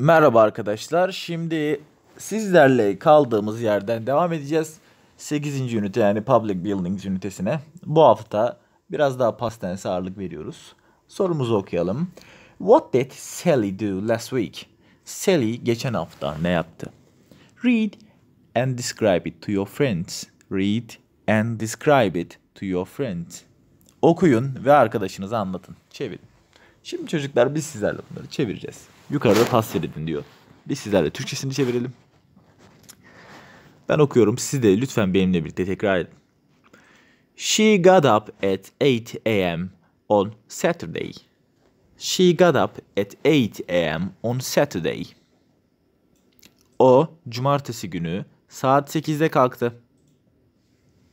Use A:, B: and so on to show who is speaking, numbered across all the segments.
A: Merhaba arkadaşlar. Şimdi sizlerle kaldığımız yerden devam edeceğiz. 8. ünite yani Public Buildings ünitesine. Bu hafta biraz daha pastense ağırlık veriyoruz. Sorumuzu okuyalım. What did Sally do last week? Sally geçen hafta ne yaptı? Read and describe it to your friends. Read and describe it to your friends. Okuyun ve arkadaşınıza anlatın. Çevirin. Şimdi çocuklar biz sizlerle bunları çevireceğiz. Yukarıda tasvir edin diyor. Biz sizlerle Türkçesini çevirelim. Ben okuyorum. Siz de lütfen benimle birlikte tekrar edin. She got up at 8 a.m. on Saturday. She got up at 8 a.m. on Saturday. O cumartesi günü saat 8'de kalktı.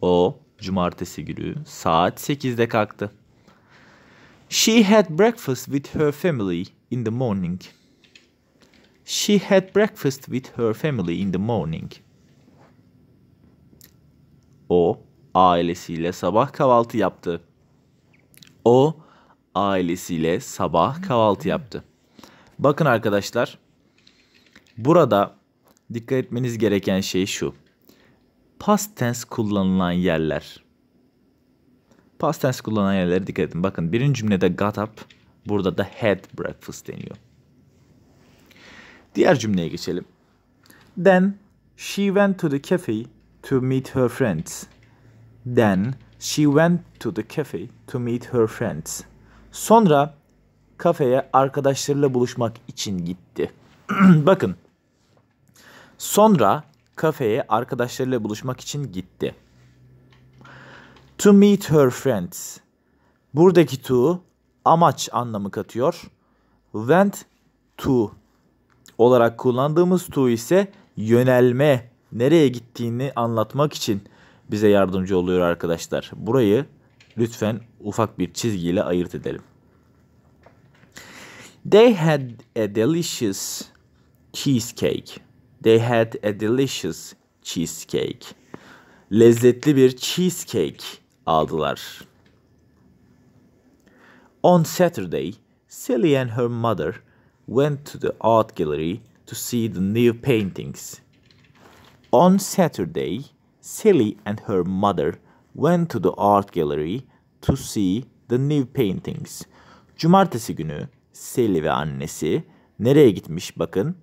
A: O cumartesi günü saat 8'de kalktı. She had breakfast with her family in the morning. She had breakfast with her family in the morning. O ailesiyle sabah kahvaltı yaptı. O ailesiyle sabah kahvaltı yaptı. Bakın arkadaşlar. Burada dikkat etmeniz gereken şey şu. Past tense kullanılan yerler. Past tense kullanılan yerlere dikkat edin. Bakın birinci cümlede got up, burada da had breakfast deniyor. Diğer cümleye geçelim. Then she went to the cafe to meet her friends. Then she went to the cafe to meet her friends. Sonra kafeye arkadaşlarıyla buluşmak için gitti. Bakın. Sonra kafeye arkadaşlarıyla buluşmak için gitti. To meet her friends. Buradaki to amaç anlamı katıyor. Went to olarak kullandığımız to ise yönelme, nereye gittiğini anlatmak için bize yardımcı oluyor arkadaşlar. Burayı lütfen ufak bir çizgiyle ayırt edelim. They had a delicious cheesecake. They had a delicious cheesecake. Lezzetli bir cheesecake aldılar. On Saturday, Sally and her mother went to the art gallery to see the new paintings. On Saturday, Sally and her mother went to the art gallery to see the new paintings. Cumartesi günü Sally ve annesi nereye gitmiş bakın.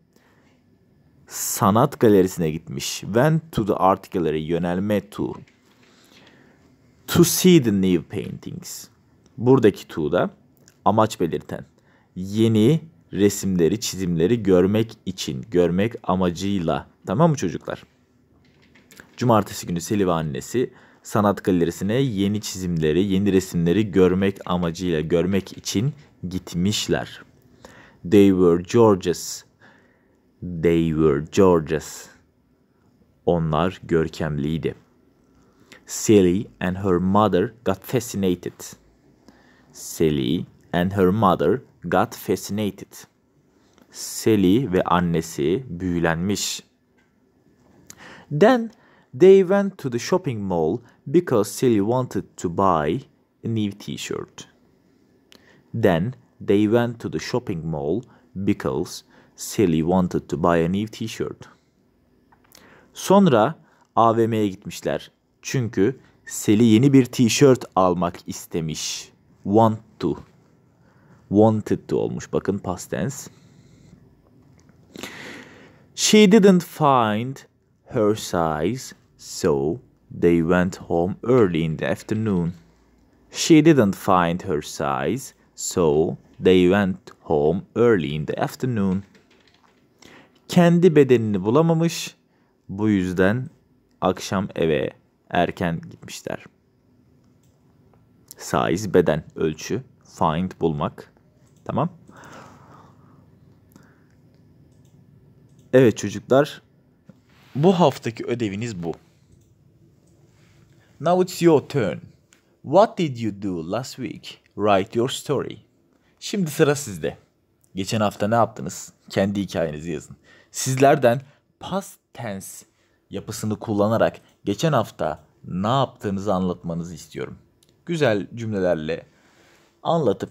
A: Sanat galerisine gitmiş. Went to the art gallery yönelme to. To see the new paintings. Buradaki to da amaç belirten. Yeni resimleri, çizimleri görmek için, görmek amacıyla. Tamam mı çocuklar? Cumartesi günü Seli annesi sanat galerisine yeni çizimleri, yeni resimleri görmek amacıyla, görmek için gitmişler. They were gorgeous. They were gorgeous. Onlar görkemliydi. Sally and her mother got fascinated. Sally and her mother got fascinated. Sally ve annesi büyülenmiş. Then they went to the shopping mall because Sally wanted to buy a new t-shirt. Then they went to the shopping mall because Sally wanted to buy a new t-shirt. Sonra AVM'ye gitmişler. Çünkü Sally yeni bir t-shirt almak istemiş. Want to wanted'dı olmuş. Bakın past tense. She didn't find her size so they went home early in the afternoon. She didn't find her size so they went home early in the afternoon. Kendi bedenini bulamamış bu yüzden akşam eve erken gitmişler. Size beden ölçü, find bulmak. Tamam. Evet çocuklar. Bu haftaki ödeviniz bu. Now it's your turn. What did you do last week? Write your story. Şimdi sıra sizde. Geçen hafta ne yaptınız? Kendi hikayenizi yazın. Sizlerden past tense yapısını kullanarak geçen hafta ne yaptığınızı anlatmanızı istiyorum. Güzel cümlelerle anlatıp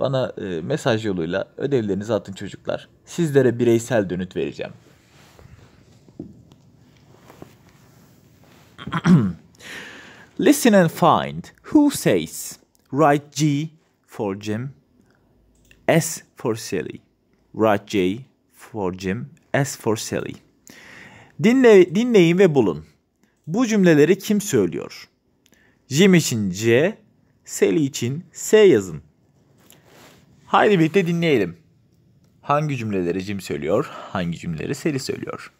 A: bana e, mesaj yoluyla ödevlerinizi atın çocuklar. Sizlere bireysel dönüt vereceğim. Listen and find. Who says? Write G for Jim. S for Sally. Write J for Jim. S for Sally. Dinle, dinleyin ve bulun. Bu cümleleri kim söylüyor? Jim için C, Sally için S yazın. Haydi birlikte dinleyelim. Hangi cümleleri Jim söylüyor, hangi cümleleri Sally söylüyor?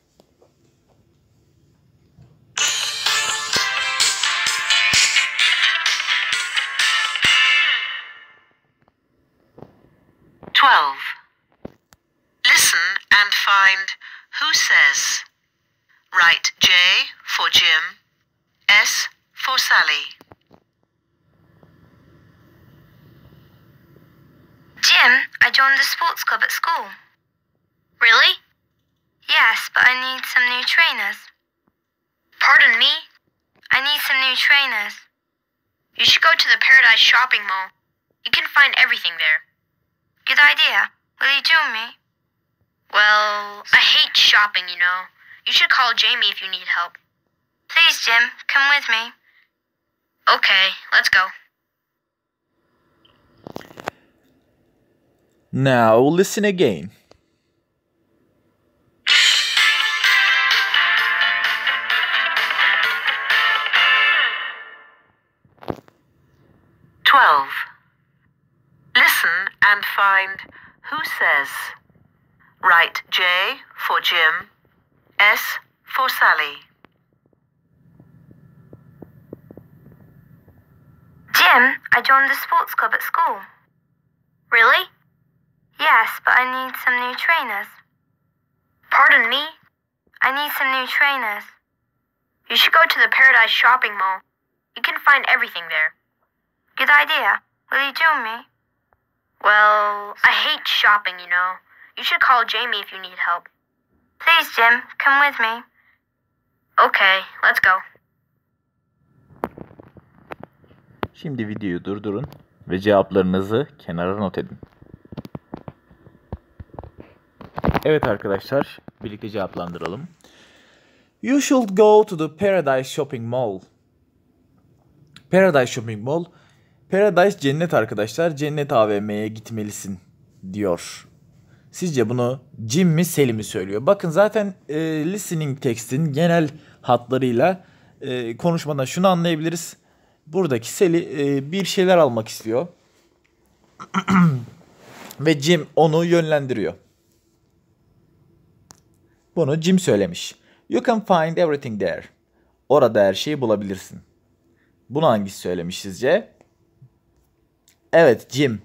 B: joined the sports club at school. Really? Yes, but I need some new trainers. Pardon me? I need some new trainers. You should go to the Paradise Shopping Mall. You can find everything there. Good idea. Will you join me? Well, I hate shopping, you know. You should call Jamie if you need help. Please, Jim, come with me. Okay, let's go.
A: Now listen again.
B: Twelve. Listen and find who says. Write J for Jim, S for Sally. Jim, I joined the sports club at school. Really? Yes, but I need some new trainers. Pardon me? I need some new trainers. You should go to the Paradise Shopping Mall. You can find everything there. Good idea. Will you join me? Well, I hate shopping, you know. You should call Jamie if you need help. Please, Jim, come with me. Okay, let's go.
A: Şimdi videoyu durdurun ve cevaplarınızı kenara not edin. Evet arkadaşlar, birlikte cevaplandıralım. You should go to the Paradise Shopping Mall. Paradise Shopping Mall. Paradise cennet arkadaşlar. Cennet AVM'ye gitmelisin diyor. Sizce bunu Jim mi Selim mi söylüyor? Bakın zaten e, listening text'in genel hatlarıyla e, konuşmadan şunu anlayabiliriz. Buradaki Seli e, bir şeyler almak istiyor. Ve Jim onu yönlendiriyor. Bunu Jim söylemiş. You can find everything there. Orada her şeyi bulabilirsin. Bunu hangisi söylemiş sizce? Evet Jim.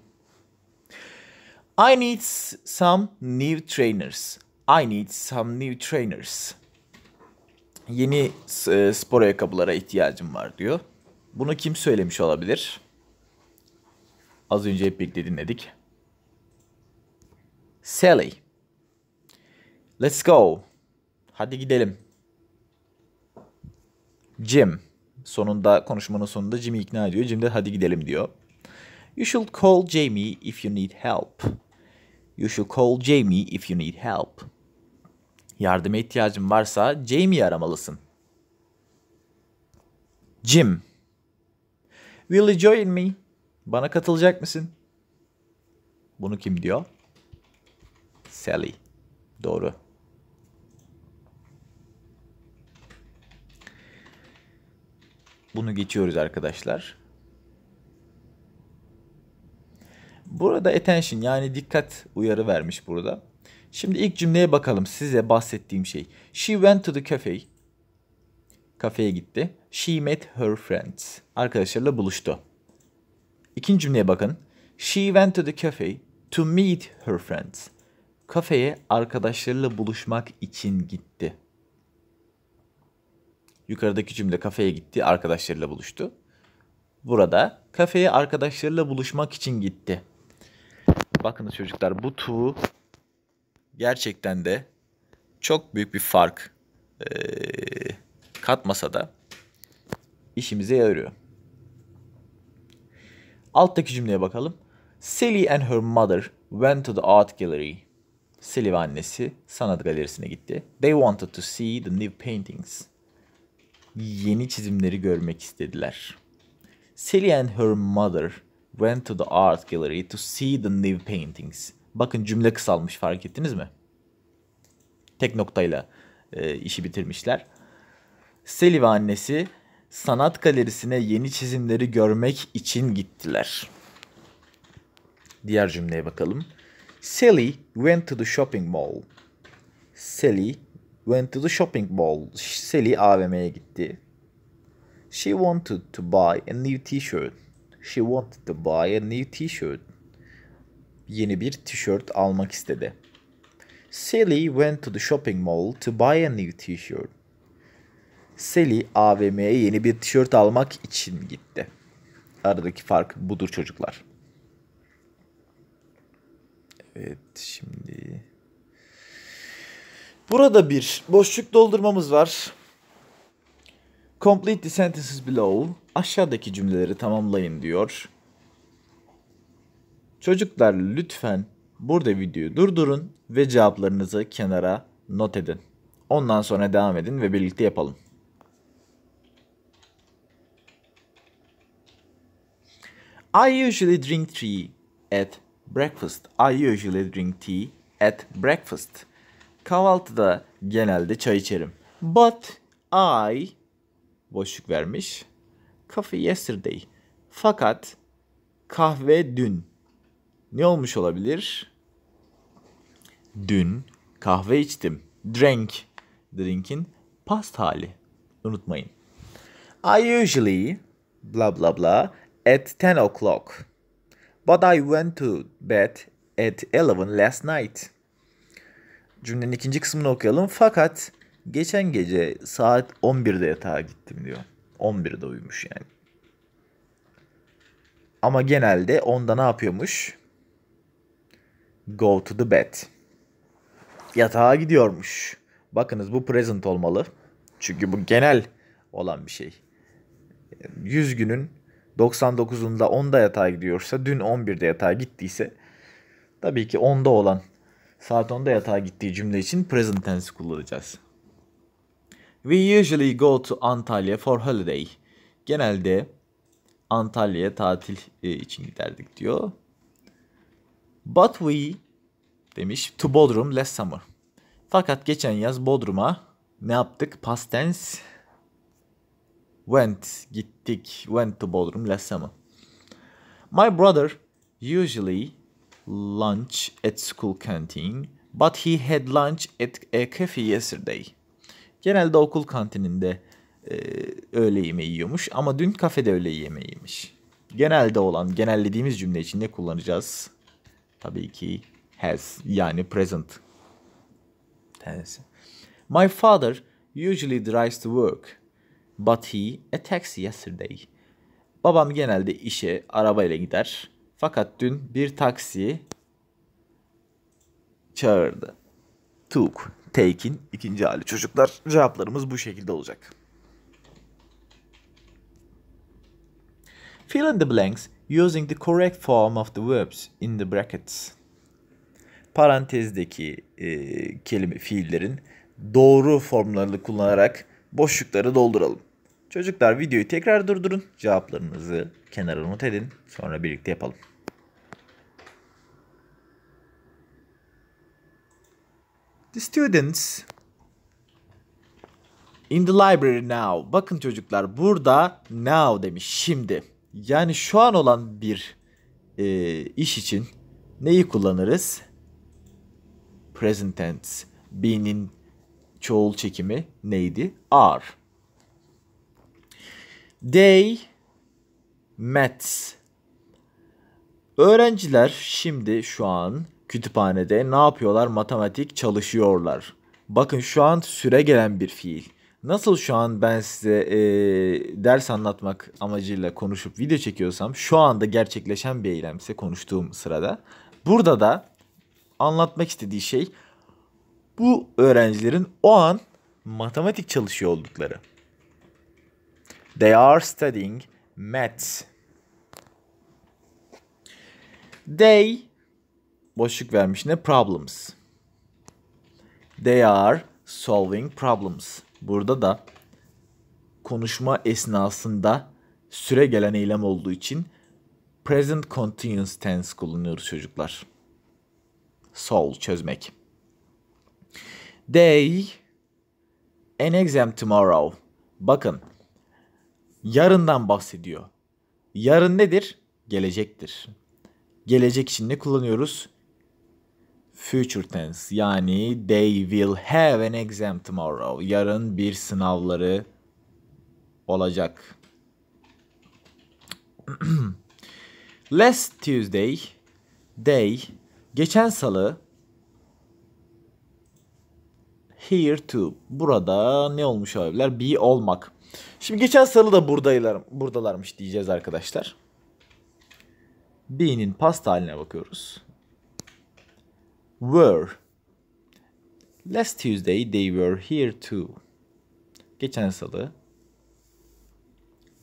A: I need some new trainers. I need some new trainers. Yeni e, spor ayakkabılara ihtiyacım var diyor. Bunu kim söylemiş olabilir? Az önce hep birlikte dinledik. Sally. Let's go. Hadi gidelim. Jim. Sonunda konuşmanın sonunda Jim'i ikna ediyor. Jim de hadi gidelim diyor. You should call Jamie if you need help. You should call Jamie if you need help. Yardıma ihtiyacın varsa Jamie'yi aramalısın. Jim. Will you join me? Bana katılacak mısın? Bunu kim diyor? Sally. Doğru. Bunu geçiyoruz arkadaşlar. Burada attention yani dikkat uyarı vermiş burada. Şimdi ilk cümleye bakalım size bahsettiğim şey. She went to the cafe. Kafeye gitti. She met her friends. Arkadaşlarıyla buluştu. İkinci cümleye bakın. She went to the cafe to meet her friends. Kafeye arkadaşlarıyla buluşmak için gitti. Yukarıdaki cümle kafeye gitti, arkadaşlarıyla buluştu. Burada kafeye arkadaşlarıyla buluşmak için gitti. Bakın çocuklar bu tu gerçekten de çok büyük bir fark e, katmasa da işimize yarıyor. Alttaki cümleye bakalım. Sally and her mother went to the art gallery. Sally ve annesi sanat galerisine gitti. They wanted to see the new paintings yeni çizimleri görmek istediler. Sally and her mother went to the art gallery to see the new paintings. Bakın cümle kısalmış fark ettiniz mi? Tek noktayla e, işi bitirmişler. Sally ve annesi sanat galerisine yeni çizimleri görmek için gittiler. Diğer cümleye bakalım. Sally went to the shopping mall. Sally went to the shopping mall. Sally AVM'ye gitti. She wanted to buy a new t-shirt. She wanted to buy a new t-shirt. Yeni bir t-shirt almak istedi. Sally went to the shopping mall to buy a new t-shirt. Sally AVM'ye yeni bir t-shirt almak için gitti. Aradaki fark budur çocuklar. Evet şimdi Burada bir boşluk doldurmamız var. Complete the sentences below. Aşağıdaki cümleleri tamamlayın diyor. Çocuklar lütfen burada videoyu durdurun ve cevaplarınızı kenara not edin. Ondan sonra devam edin ve birlikte yapalım. I usually drink tea at breakfast. I usually drink tea at breakfast. Kahvaltıda genelde çay içerim. But I boşluk vermiş. Coffee yesterday. Fakat kahve dün. Ne olmuş olabilir? Dün kahve içtim. Drink Drink'in past hali. Unutmayın. I usually bla bla bla at 10 o'clock. But I went to bed at 11 last night cümlenin ikinci kısmını okuyalım. Fakat geçen gece saat 11'de yatağa gittim diyor. 11'de uyumuş yani. Ama genelde onda ne yapıyormuş? Go to the bed. Yatağa gidiyormuş. Bakınız bu present olmalı. Çünkü bu genel olan bir şey. 100 günün 99'unda 10'da yatağa gidiyorsa, dün 11'de yatağa gittiyse tabii ki 10'da olan Saat 10'da yatağa gittiği cümle için present tense kullanacağız. We usually go to Antalya for holiday. Genelde Antalya'ya tatil e, için giderdik diyor. But we demiş to Bodrum last summer. Fakat geçen yaz Bodrum'a ne yaptık? Past tense went gittik went to Bodrum last summer. My brother usually lunch at school canteen, but he had lunch at a cafe yesterday. Genelde okul kantininde e, öğle yemeği yiyormuş ama dün kafede öğle yemeği yemiş. Genelde olan, genellediğimiz cümle içinde kullanacağız? Tabii ki has yani present tense. My father usually drives to work, but he a taxi yesterday. Babam genelde işe arabayla gider fakat dün bir taksi çağırdı. Took, taking, ikinci hali. Çocuklar cevaplarımız bu şekilde olacak. Fill in the blanks using the correct form of the verbs in the brackets. Parantezdeki e, kelime fiillerin doğru formlarını kullanarak boşlukları dolduralım. Çocuklar videoyu tekrar durdurun. Cevaplarınızı kenara not edin. Sonra birlikte yapalım. The students in the library now. Bakın çocuklar burada now demiş şimdi. Yani şu an olan bir e, iş için neyi kullanırız? Present tense. Be'nin çoğul çekimi neydi? Are. They met. Öğrenciler şimdi şu an kütüphanede ne yapıyorlar? Matematik çalışıyorlar. Bakın şu an süre gelen bir fiil. Nasıl şu an ben size e, ders anlatmak amacıyla konuşup video çekiyorsam şu anda gerçekleşen bir eylemse konuştuğum sırada. Burada da anlatmak istediği şey bu öğrencilerin o an matematik çalışıyor oldukları. They are studying maths. They boşluk vermiş ne? Problems. They are solving problems. Burada da konuşma esnasında süre gelen eylem olduğu için present continuous tense kullanıyoruz çocuklar. Solve çözmek. They an exam tomorrow. Bakın. Yarından bahsediyor. Yarın nedir? Gelecektir. Gelecek için ne kullanıyoruz? future tense yani they will have an exam tomorrow. Yarın bir sınavları olacak. Last Tuesday they geçen salı here to burada ne olmuş olabilirler? Be olmak. Şimdi geçen salı da buradaylar, buradalarmış diyeceğiz arkadaşlar. Be'nin past haline bakıyoruz were. Last Tuesday they were here too. Geçen salı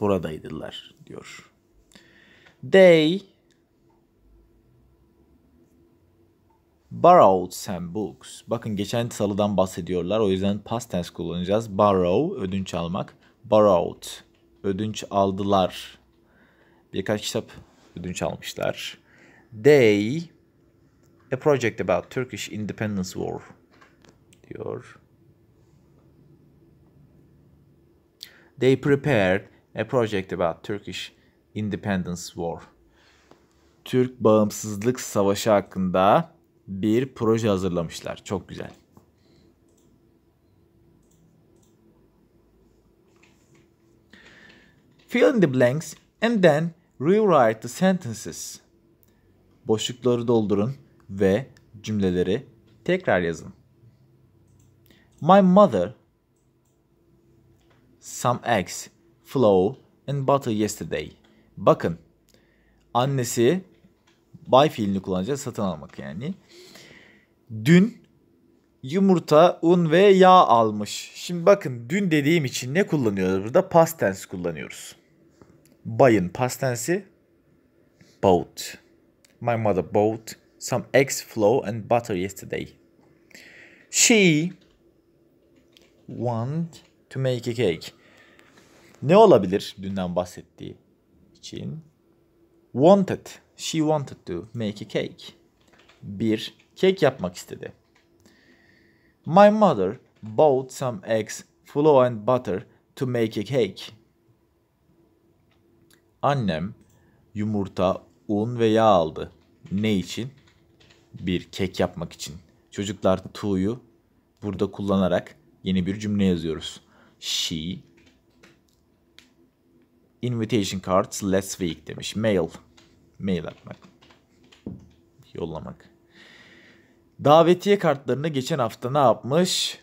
A: buradaydılar diyor. They borrowed some books. Bakın geçen salıdan bahsediyorlar. O yüzden past tense kullanacağız. Borrow ödünç almak. Borrowed ödünç aldılar. Birkaç kitap ödünç almışlar. They A project about Turkish independence war diyor. They prepared a project about Turkish independence war. Türk bağımsızlık savaşı hakkında bir proje hazırlamışlar. Çok güzel. Fill in the blanks and then rewrite the sentences. Boşlukları doldurun ve cümleleri tekrar yazın. My mother some eggs, flour and butter yesterday. Bakın annesi buy fiilini kullanacağız satın almak yani. Dün yumurta, un ve yağ almış. Şimdi bakın dün dediğim için ne kullanıyoruz burada? Past tense kullanıyoruz. Buy'ın past tense'i bought. My mother bought some eggs, flour, and butter yesterday. She want to make a cake. Ne olabilir dünden bahsettiği için? Wanted. She wanted to make a cake. Bir kek yapmak istedi. My mother bought some eggs, flour and butter to make a cake. Annem yumurta, un ve yağ aldı. Ne için? bir kek yapmak için. Çocuklar to'yu burada kullanarak yeni bir cümle yazıyoruz. She invitation cards last week demiş. Mail. Mail atmak. Yollamak. Davetiye kartlarını geçen hafta ne yapmış?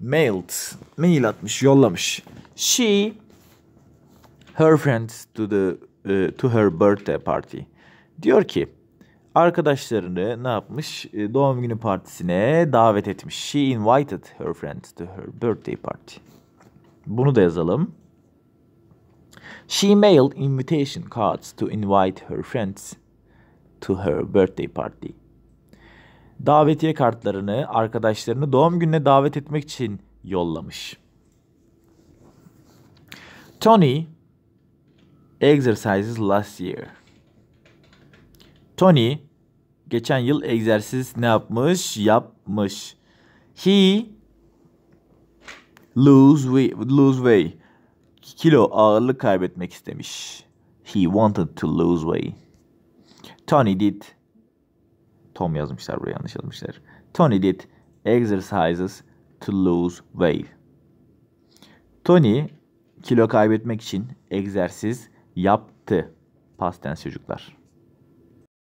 A: Mailed. Mail atmış, yollamış. She her friends to the uh, to her birthday party. Diyor ki arkadaşlarını ne yapmış? E, doğum günü partisine davet etmiş. She invited her friends to her birthday party. Bunu da yazalım. She mailed invitation cards to invite her friends to her birthday party. Davetiye kartlarını arkadaşlarını doğum gününe davet etmek için yollamış. Tony exercises last year. Tony geçen yıl egzersiz ne yapmış? Yapmış. He lose weight, lose weight. Kilo ağırlık kaybetmek istemiş. He wanted to lose weight. Tony did. Tom yazmışlar buraya yanlış yazmışlar. Tony did exercises to lose weight. Tony kilo kaybetmek için egzersiz yaptı. Past tense çocuklar.